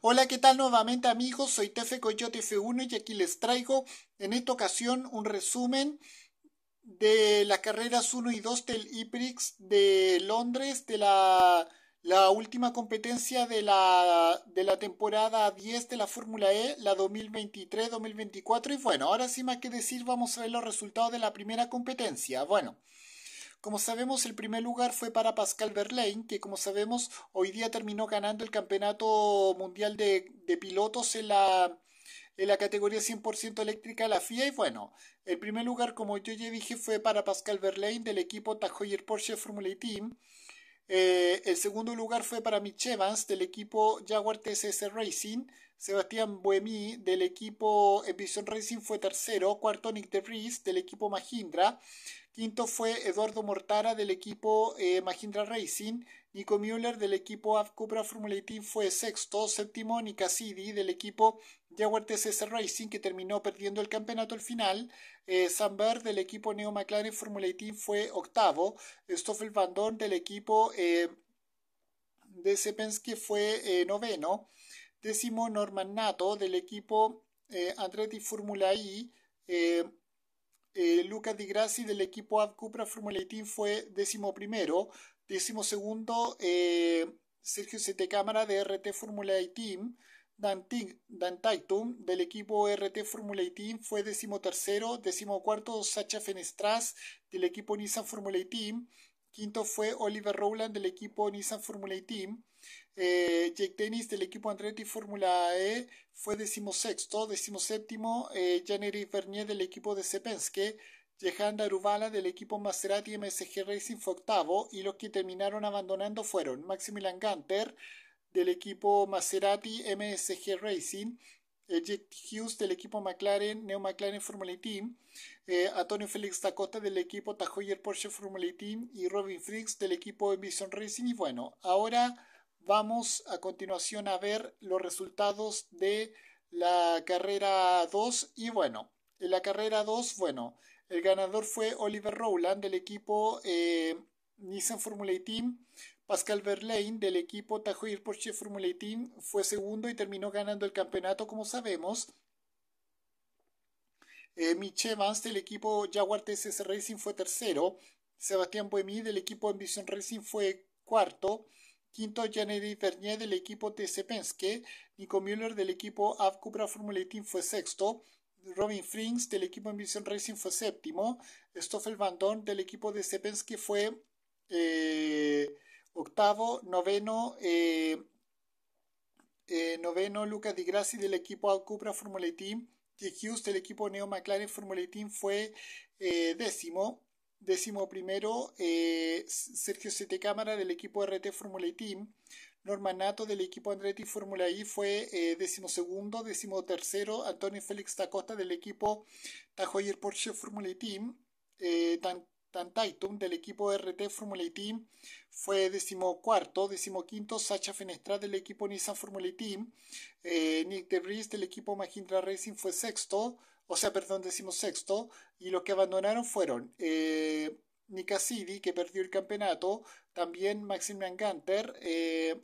Hola, ¿qué tal nuevamente amigos? Soy Tefe Coyote F1 y aquí les traigo en esta ocasión un resumen de las carreras 1 y 2 del IPRIX de Londres, de la, última competencia de la, de la temporada 10 de la Fórmula E, la 2023-2024. Y bueno, ahora sí más que decir, vamos a ver los resultados de la primera competencia. Bueno. Como sabemos, el primer lugar fue para Pascal Verlaine, que como sabemos, hoy día terminó ganando el Campeonato Mundial de, Pilotos en la, en la categoría 100% eléctrica de la FIA y bueno, el primer lugar como yo ya dije fue para Pascal Verlaine del equipo Tajoyer Porsche Formula e Team. Eh, el segundo lugar fue para Mitch Evans del equipo Jaguar TSS Racing. Sebastián Buemi del equipo Vision Racing fue tercero. Cuarto Nick DeVries, del equipo Mahindra. Quinto fue Eduardo Mortara del equipo eh, Majindra Racing. Nico Müller del equipo AF Formula e Team fue sexto. Séptimo, Sidi del equipo Jaguar TCS Racing, que terminó perdiendo el campeonato al final. Eh, Sam del equipo Neo McLaren Formula e fue octavo. Stoffel Vandoorne del equipo eh, de DC Penske fue noveno. Décimo, Norman Nato del equipo Andretti Formula I. E, Lucas Di Grassi del equipo Ad Cupra Formula e Team fue décimo primero. Décimo segundo, eh, Sergio Sete Cámara de RT Formula e Team. Dan, Dan del equipo RT Formula e Team fue décimo tercero. Décimo cuarto, Sacha Fenestras del equipo Nissan Formula Team. Quinto fue Oliver Rowland del equipo Nissan Formula E Team. Eh, Jake Dennis del equipo Andretti Formula E fue decimosexto. Decimoséptimo, eh, séptimo Vernier del equipo de Sepenske. Jehan Arubala del equipo Maserati MSG Racing fue octavo. Y los que terminaron abandonando fueron Maximilian Ganter del equipo Maserati MSG Racing. Eh, Jack Hughes del equipo McLaren, Neo McLaren Formula e Team, eh, Antonio Félix Dakota del equipo Tajoyer Porsche Formula e Team y Robin Fricks del equipo Vision Racing. Y bueno, ahora vamos a continuación a ver los resultados de la carrera 2 y bueno, en la carrera 2, bueno, el ganador fue Oliver Rowland del equipo eh, Nissan Formula e Team Pascal Verlaine del equipo Tajoir Porsche Formula Team fue segundo y terminó ganando el campeonato, como sabemos. Eh, Mitch Evans del equipo Jaguar TCS Racing fue tercero. Sebastián Buemi del equipo Ambition Racing fue cuarto. Quinto, Janet Vernier del equipo TC Penske. Nico Müller del equipo AV Formula Team fue sexto. Robin Frings del equipo Ambition Racing fue séptimo. Stoffel Vandoorne del equipo de Penske fue eh, octavo, noveno, eh, eh, noveno Lucas Di Grassi del equipo Alcubra Formula e Team, que Hughes del equipo Neo McLaren Formula e Team fue eh, décimo, décimo primero Sergio Sete Cámara del equipo RT Formula e Team, Norman Nato del equipo Andretti Formula I fue eh, décimo segundo, décimo tercero Antonio Félix Tacosta del equipo Tajoyer Porsche Formula Team, Dan del equipo RT Formula e Team fue decimocuarto, decimoquinto Sacha Fenestrat del equipo Nissan Formula e Team, eh, Nick Debris del equipo Mahindra Racing fue sexto, o sea, perdón, decimosexto, y los que abandonaron fueron eh, Nika que perdió el campeonato, también Maxime Gunter, eh,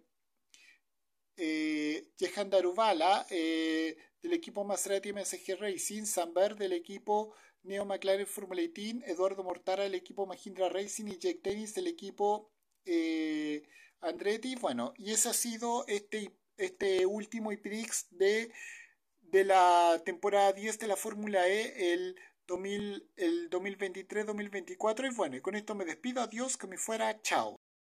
eh, Jehan Darubala, eh, del equipo Maserati MSG Racing, Sambert del equipo Neo McLaren Formula 18, e Eduardo Mortara del equipo Mahindra Racing y Jake Dennis del equipo eh, Andretti. Bueno, y ese ha sido este, este último IPRIX de, de la temporada 10 de la Fórmula E, el el 2023-2024. Y bueno, y con esto me despido. Adiós, que me fuera. Chao.